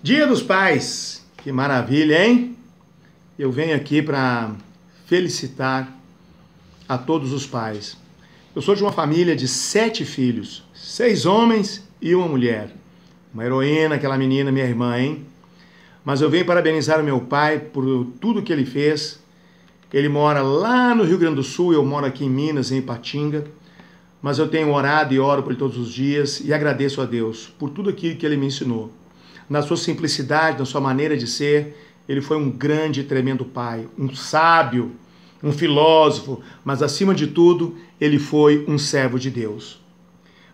Dia dos Pais, que maravilha, hein? Eu venho aqui para felicitar a todos os pais. Eu sou de uma família de sete filhos, seis homens e uma mulher. Uma heroína, aquela menina, minha irmã, hein? Mas eu venho parabenizar o meu pai por tudo que ele fez. Ele mora lá no Rio Grande do Sul, eu moro aqui em Minas, em Ipatinga. Mas eu tenho orado e oro por ele todos os dias e agradeço a Deus por tudo aquilo que ele me ensinou na sua simplicidade, na sua maneira de ser, ele foi um grande e tremendo pai, um sábio, um filósofo, mas acima de tudo, ele foi um servo de Deus.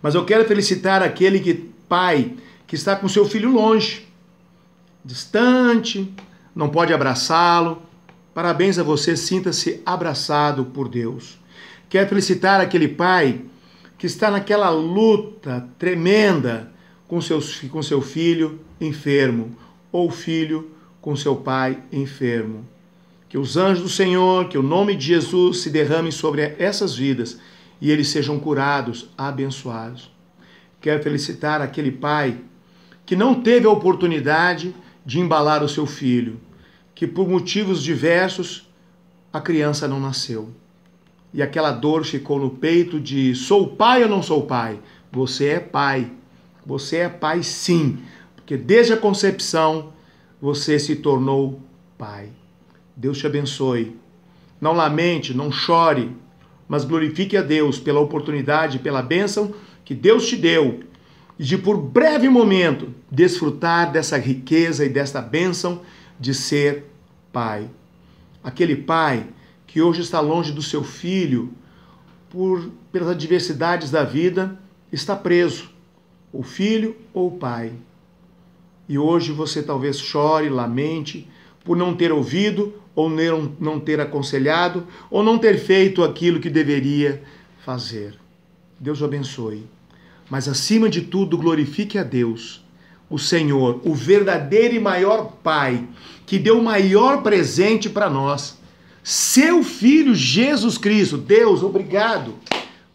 Mas eu quero felicitar aquele que, pai que está com seu filho longe, distante, não pode abraçá-lo. Parabéns a você, sinta-se abraçado por Deus. Quero felicitar aquele pai que está naquela luta tremenda com, seus, com seu filho enfermo, ou filho com seu pai enfermo. Que os anjos do Senhor, que o nome de Jesus se derrame sobre essas vidas e eles sejam curados, abençoados. Quero felicitar aquele pai que não teve a oportunidade de embalar o seu filho, que por motivos diversos a criança não nasceu. E aquela dor ficou no peito de sou pai ou não sou pai? Você é pai você é pai, sim, porque desde a concepção você se tornou pai. Deus te abençoe. Não lamente, não chore, mas glorifique a Deus pela oportunidade, pela bênção que Deus te deu de por breve momento desfrutar dessa riqueza e desta bênção de ser pai. Aquele pai que hoje está longe do seu filho por pelas adversidades da vida, está preso o filho ou o pai. E hoje você talvez chore, lamente por não ter ouvido, ou não ter aconselhado, ou não ter feito aquilo que deveria fazer. Deus o abençoe. Mas acima de tudo, glorifique a Deus, o Senhor, o verdadeiro e maior Pai, que deu o maior presente para nós. Seu Filho Jesus Cristo. Deus, obrigado,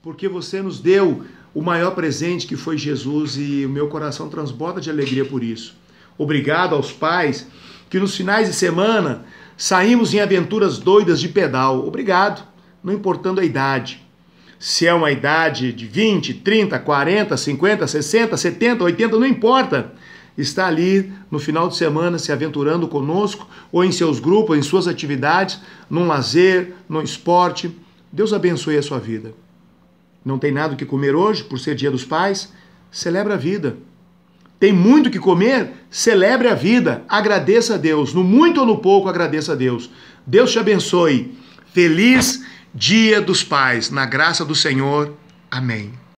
porque você nos deu o maior presente que foi Jesus e o meu coração transborda de alegria por isso. Obrigado aos pais que nos finais de semana saímos em aventuras doidas de pedal. Obrigado, não importando a idade. Se é uma idade de 20, 30, 40, 50, 60, 70, 80, não importa. Está ali no final de semana se aventurando conosco ou em seus grupos, em suas atividades, num lazer, no esporte. Deus abençoe a sua vida não tem nada o que comer hoje, por ser dia dos pais, celebra a vida. Tem muito o que comer, celebre a vida, agradeça a Deus. No muito ou no pouco, agradeça a Deus. Deus te abençoe. Feliz Dia dos Pais, na graça do Senhor. Amém.